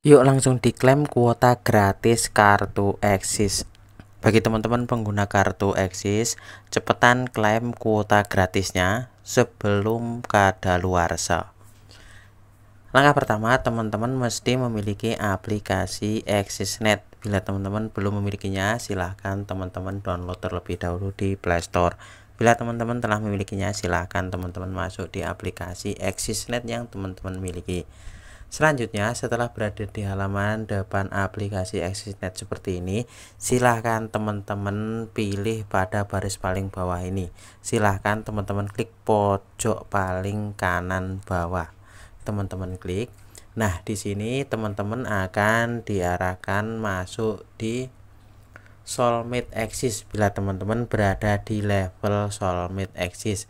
Yuk langsung diklaim kuota gratis kartu Axis Bagi teman-teman pengguna kartu Axis, cepetan klaim kuota gratisnya sebelum kadaluarsa. Langkah pertama, teman-teman mesti memiliki aplikasi AxisNet. Bila teman-teman belum memilikinya, silahkan teman-teman download terlebih dahulu di Play Store. Bila teman-teman telah memilikinya, silahkan teman-teman masuk di aplikasi AxisNet yang teman-teman miliki. Selanjutnya, setelah berada di halaman depan aplikasi ExitNet seperti ini, silahkan teman-teman pilih pada baris paling bawah ini. Silahkan teman-teman klik pojok paling kanan bawah. Teman-teman klik. Nah, di sini teman-teman akan diarahkan masuk di Solmit Axis bila teman-teman berada di level Solmit Axis.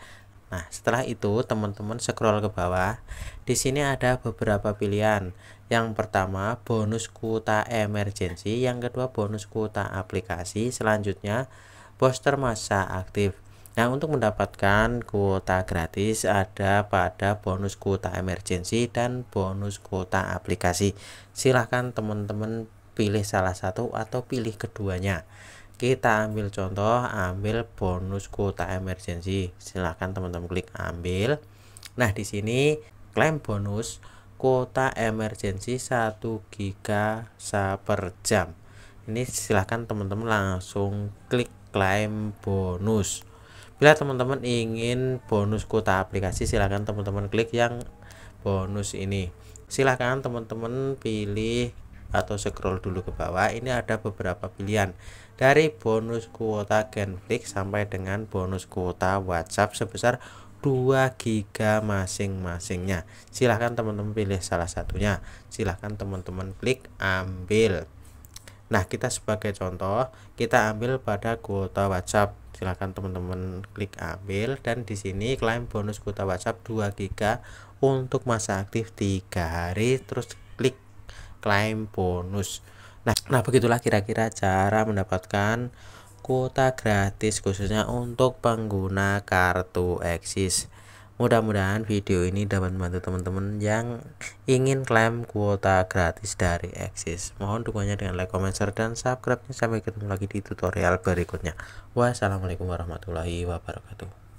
Nah, setelah itu teman-teman scroll ke bawah. Di sini ada beberapa pilihan. Yang pertama, bonus kuota emergency, yang kedua bonus kuota aplikasi, selanjutnya poster masa aktif. Nah, untuk mendapatkan kuota gratis ada pada bonus kuota emergency dan bonus kuota aplikasi. Silahkan teman-teman pilih salah satu atau pilih keduanya kita ambil contoh ambil bonus kuota emergensi. silahkan teman-teman klik ambil nah di sini klaim bonus kuota emergensi 1 giga per jam ini silahkan teman-teman langsung klik klaim bonus bila teman-teman ingin bonus kuota aplikasi silahkan teman-teman klik yang bonus ini silahkan teman-teman pilih atau scroll dulu ke bawah ini ada beberapa pilihan dari bonus kuota Genflix sampai dengan bonus kuota WhatsApp sebesar 2 giga masing-masingnya silahkan teman-teman pilih salah satunya silahkan teman-teman klik ambil nah kita sebagai contoh kita ambil pada kuota WhatsApp silahkan teman-teman klik ambil dan di sini klaim bonus kuota WhatsApp 2 giga untuk masa aktif tiga hari terus klaim bonus. Nah, nah begitulah kira-kira cara mendapatkan kuota gratis khususnya untuk pengguna kartu Eksis. Mudah-mudahan video ini dapat membantu teman-teman yang ingin klaim kuota gratis dari Eksis. Mohon dukungannya dengan like, comment, share, dan subscribe. Sampai ketemu lagi di tutorial berikutnya. Wassalamualaikum warahmatullahi wabarakatuh.